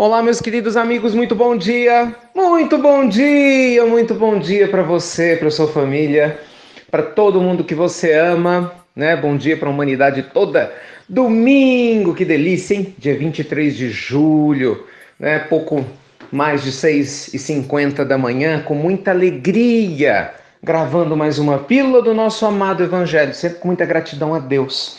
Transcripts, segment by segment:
Olá, meus queridos amigos, muito bom dia! Muito bom dia, muito bom dia para você, para sua família, para todo mundo que você ama, né? Bom dia para a humanidade toda. Domingo, que delícia, hein? Dia 23 de julho, né? Pouco mais de 6h50 da manhã, com muita alegria, gravando mais uma pílula do nosso amado Evangelho, sempre com muita gratidão a Deus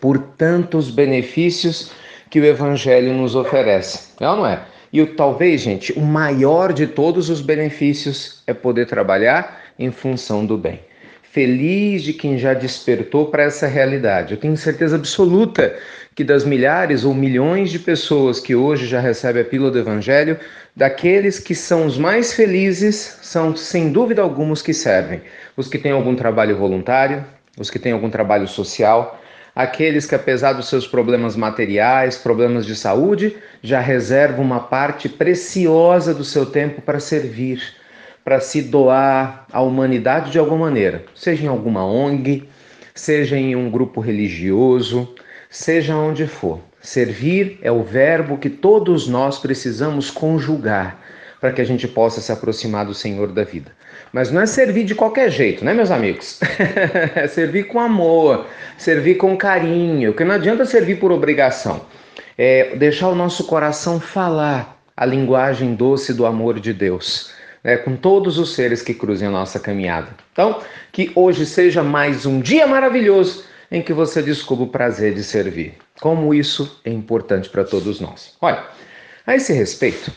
por tantos benefícios que o Evangelho nos oferece. É ou não é? E o, talvez, gente, o maior de todos os benefícios é poder trabalhar em função do bem. Feliz de quem já despertou para essa realidade. Eu tenho certeza absoluta que das milhares ou milhões de pessoas que hoje já recebem a pílula do Evangelho, daqueles que são os mais felizes são, sem dúvida alguma, os que servem. Os que têm algum trabalho voluntário, os que têm algum trabalho social, aqueles que, apesar dos seus problemas materiais, problemas de saúde, já reservam uma parte preciosa do seu tempo para servir, para se doar à humanidade de alguma maneira, seja em alguma ONG, seja em um grupo religioso, seja onde for. Servir é o verbo que todos nós precisamos conjugar para que a gente possa se aproximar do Senhor da vida. Mas não é servir de qualquer jeito, né, meus amigos? é servir com amor, servir com carinho, que não adianta servir por obrigação. É deixar o nosso coração falar a linguagem doce do amor de Deus. É, com todos os seres que cruzem a nossa caminhada. Então, que hoje seja mais um dia maravilhoso em que você descubra o prazer de servir. Como isso é importante para todos nós. Olha, a esse respeito,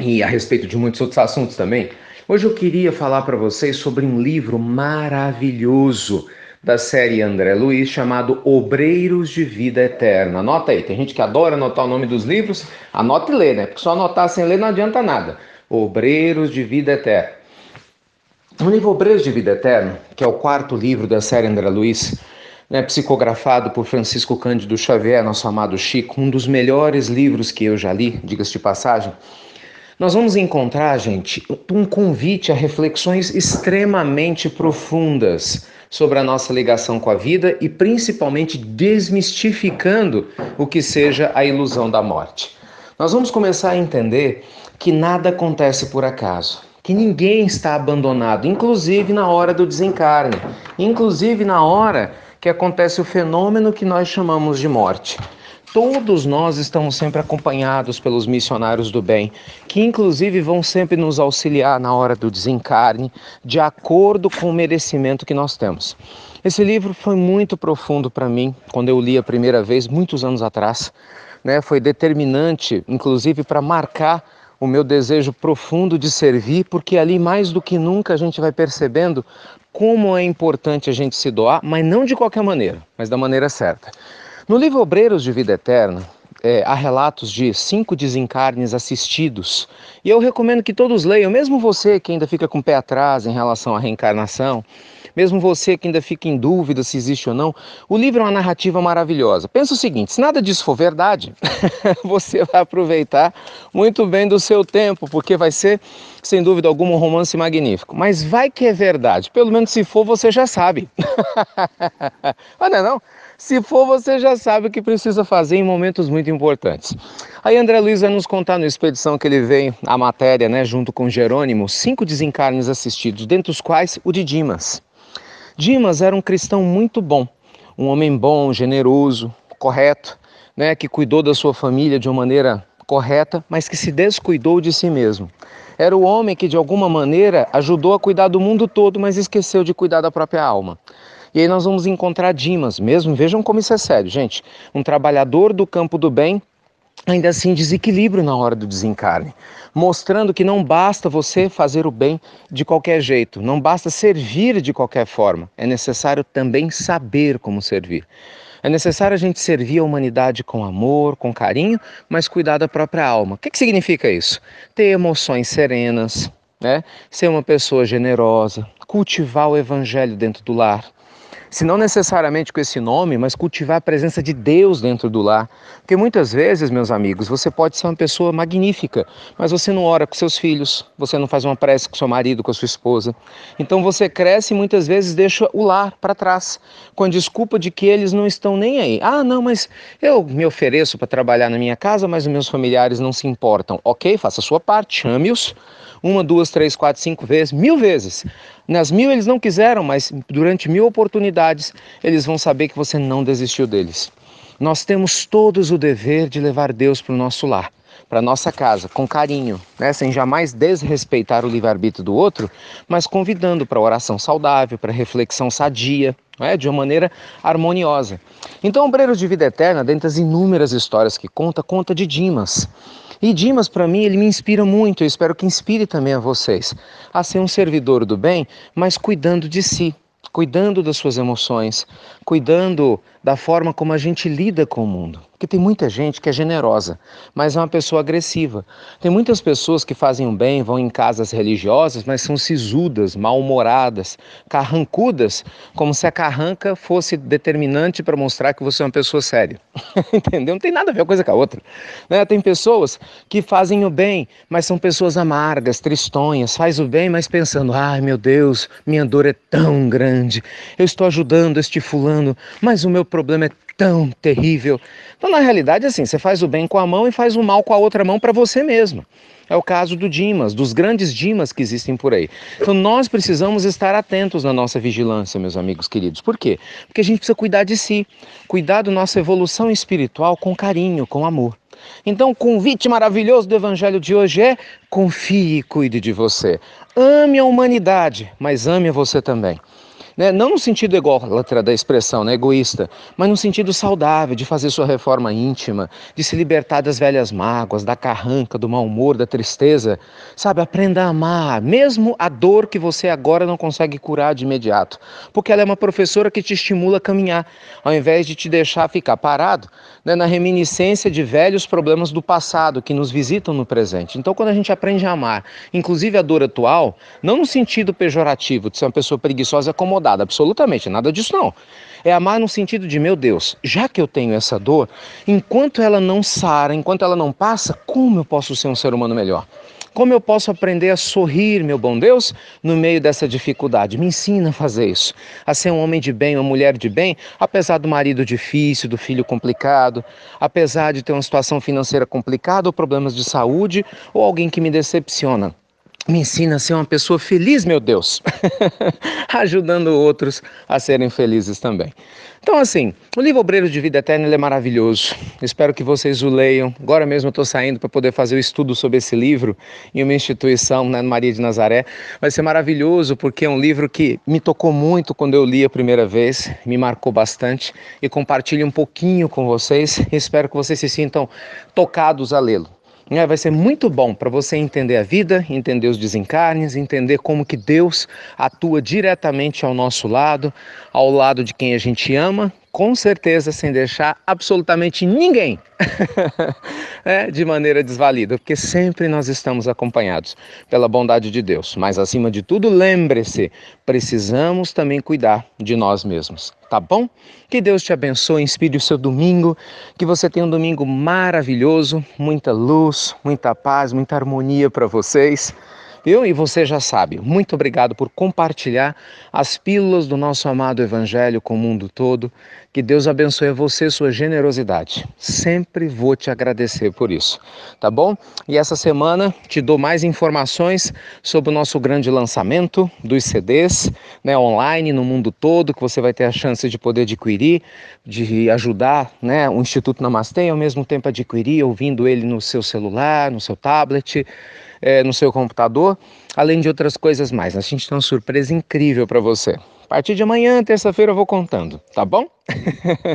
e a respeito de muitos outros assuntos também. Hoje eu queria falar para vocês sobre um livro maravilhoso da série André Luiz chamado Obreiros de Vida Eterna. Anota aí, tem gente que adora anotar o nome dos livros, anota e lê, né? Porque só anotar sem ler não adianta nada. Obreiros de Vida Eterna. O livro Obreiros de Vida Eterna, que é o quarto livro da série André Luiz, né, psicografado por Francisco Cândido Xavier, nosso amado Chico, um dos melhores livros que eu já li, diga-se de passagem nós vamos encontrar, gente, um convite a reflexões extremamente profundas sobre a nossa ligação com a vida e principalmente desmistificando o que seja a ilusão da morte. Nós vamos começar a entender que nada acontece por acaso, que ninguém está abandonado, inclusive na hora do desencarne, inclusive na hora que acontece o fenômeno que nós chamamos de morte todos nós estamos sempre acompanhados pelos missionários do bem, que inclusive vão sempre nos auxiliar na hora do desencarne, de acordo com o merecimento que nós temos. Esse livro foi muito profundo para mim quando eu li a primeira vez, muitos anos atrás. Né? Foi determinante, inclusive, para marcar o meu desejo profundo de servir, porque ali mais do que nunca a gente vai percebendo como é importante a gente se doar, mas não de qualquer maneira, mas da maneira certa. No livro Obreiros de Vida Eterna, é, há relatos de cinco desencarnes assistidos. E eu recomendo que todos leiam, mesmo você que ainda fica com o pé atrás em relação à reencarnação, mesmo você que ainda fica em dúvida se existe ou não, o livro é uma narrativa maravilhosa. Pensa o seguinte: se nada disso for verdade, você vai aproveitar muito bem do seu tempo, porque vai ser, sem dúvida alguma, um romance magnífico. Mas vai que é verdade, pelo menos se for, você já sabe. Olha, não. É não? Se for, você já sabe o que precisa fazer em momentos muito importantes. Aí André Luiz vai nos contar na expedição que ele veio a matéria, né, junto com Jerônimo, cinco desencarnes assistidos, dentre os quais o de Dimas. Dimas era um cristão muito bom, um homem bom, generoso, correto, né, que cuidou da sua família de uma maneira correta, mas que se descuidou de si mesmo. Era o homem que de alguma maneira ajudou a cuidar do mundo todo, mas esqueceu de cuidar da própria alma. E aí nós vamos encontrar Dimas mesmo. Vejam como isso é sério, gente. Um trabalhador do campo do bem ainda assim desequilíbrio na hora do desencarne, mostrando que não basta você fazer o bem de qualquer jeito, não basta servir de qualquer forma, é necessário também saber como servir. É necessário a gente servir a humanidade com amor, com carinho, mas cuidar da própria alma. O que, que significa isso? Ter emoções serenas, né? ser uma pessoa generosa, cultivar o evangelho dentro do lar, se não necessariamente com esse nome, mas cultivar a presença de Deus dentro do lar. Porque muitas vezes, meus amigos, você pode ser uma pessoa magnífica, mas você não ora com seus filhos, você não faz uma prece com seu marido, com a sua esposa. Então você cresce e muitas vezes deixa o lar para trás, com a desculpa de que eles não estão nem aí. Ah, não, mas eu me ofereço para trabalhar na minha casa, mas os meus familiares não se importam. Ok, faça a sua parte, chame-os uma, duas, três, quatro, cinco vezes, mil vezes. Nas mil eles não quiseram, mas durante mil oportunidades dificuldades, eles vão saber que você não desistiu deles. Nós temos todos o dever de levar Deus para o nosso lar, para nossa casa, com carinho, né? sem jamais desrespeitar o livre-arbítrio do outro, mas convidando para oração saudável, para reflexão sadia, né, de uma maneira harmoniosa. Então, Obreiro de Vida Eterna, dentre as inúmeras histórias que conta, conta de Dimas. E Dimas, para mim, ele me inspira muito, eu espero que inspire também a vocês, a ser um servidor do bem, mas cuidando de si, cuidando das suas emoções, cuidando da forma como a gente lida com o mundo. Porque tem muita gente que é generosa, mas é uma pessoa agressiva. Tem muitas pessoas que fazem o um bem, vão em casas religiosas, mas são sisudas, mal-humoradas, carrancudas, como se a carranca fosse determinante para mostrar que você é uma pessoa séria. Entendeu? Não tem nada a ver uma coisa com a outra. Né? Tem pessoas que fazem o bem, mas são pessoas amargas, tristonhas, faz o bem, mas pensando: ai meu Deus, minha dor é tão grande, eu estou ajudando este fulano, mas o meu problema é tão terrível. Então, na realidade, assim, você faz o bem com a mão e faz o mal com a outra mão para você mesmo. É o caso do Dimas, dos grandes Dimas que existem por aí. Então, nós precisamos estar atentos na nossa vigilância, meus amigos queridos. Por quê? Porque a gente precisa cuidar de si, cuidar da nossa evolução espiritual com carinho, com amor. Então, o convite maravilhoso do Evangelho de hoje é: confie e cuide de você. Ame a humanidade, mas ame você também né? não no sentido ególatra da expressão, né? egoísta, mas no sentido saudável de fazer sua reforma íntima, de se libertar das velhas mágoas, da carranca, do mau humor, da tristeza. Sabe, aprenda a amar, mesmo a dor que você agora não consegue curar de imediato, porque ela é uma professora que te estimula a caminhar, ao invés de te deixar ficar parado né? na reminiscência de velhos problemas do passado que nos visitam no presente. Então, quando a gente aprende a amar, inclusive a dor atual, não no sentido pejorativo de ser uma pessoa preguiçosa acomodada, incomodado, absolutamente, nada disso não. É amar no sentido de, meu Deus, já que eu tenho essa dor, enquanto ela não sara, enquanto ela não passa, como eu posso ser um ser humano melhor? Como eu posso aprender a sorrir, meu bom Deus, no meio dessa dificuldade? Me ensina a fazer isso, a ser um homem de bem, uma mulher de bem, apesar do marido difícil, do filho complicado, apesar de ter uma situação financeira complicada ou problemas de saúde ou alguém que me decepciona. Me ensina a ser uma pessoa feliz, meu Deus, ajudando outros a serem felizes também. Então, assim, o livro Obreiro de Vida Eterna é maravilhoso. Espero que vocês o leiam. Agora mesmo eu estou saindo para poder fazer o estudo sobre esse livro em uma instituição na né, Maria de Nazaré. Vai ser maravilhoso porque é um livro que me tocou muito quando eu li a primeira vez, me marcou bastante e compartilho um pouquinho com vocês. Espero que vocês se sintam tocados a lê-lo né, vai ser muito bom para você entender a vida, entender os desencarnes, entender como que Deus atua diretamente ao nosso lado, ao lado de quem a gente ama com certeza sem deixar absolutamente ninguém né, de maneira desvalida, porque sempre nós estamos acompanhados pela bondade de Deus. Mas acima de tudo, lembre-se, precisamos também cuidar de nós mesmos, tá bom? Que Deus te abençoe, inspire o seu domingo, que você tenha um domingo maravilhoso, muita luz, muita paz, muita harmonia para vocês viu? E você já sabe, muito obrigado por compartilhar as pílulas do nosso amado Evangelho com o mundo todo. Que Deus abençoe você, sua generosidade. Sempre vou te agradecer por isso, tá bom? E essa semana te dou mais informações sobre o nosso grande lançamento dos CDs, né, online no mundo todo, que você vai ter a chance de poder adquirir, de ajudar, né, o Instituto Namastê e ao mesmo tempo adquirir ouvindo ele no seu celular, no seu tablet é, no seu computador, além de outras coisas mais. A gente tem uma surpresa incrível para você. A partir de amanhã, terça-feira, eu vou contando, tá bom?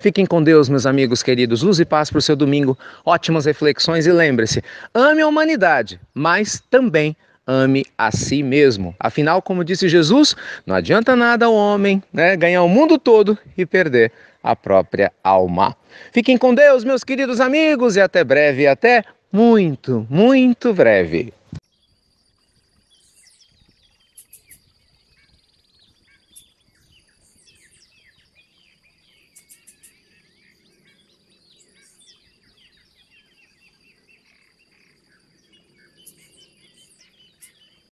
Fiquem com Deus, meus amigos queridos. Luz e paz para o seu domingo. Ótimas reflexões e lembre-se: ame a humanidade, mas também ame a si mesmo. Afinal, como disse Jesus, não adianta nada o homem né, ganhar o mundo todo e perder a própria alma. Fiquem com Deus, meus queridos amigos, e até breve, até muito, muito breve.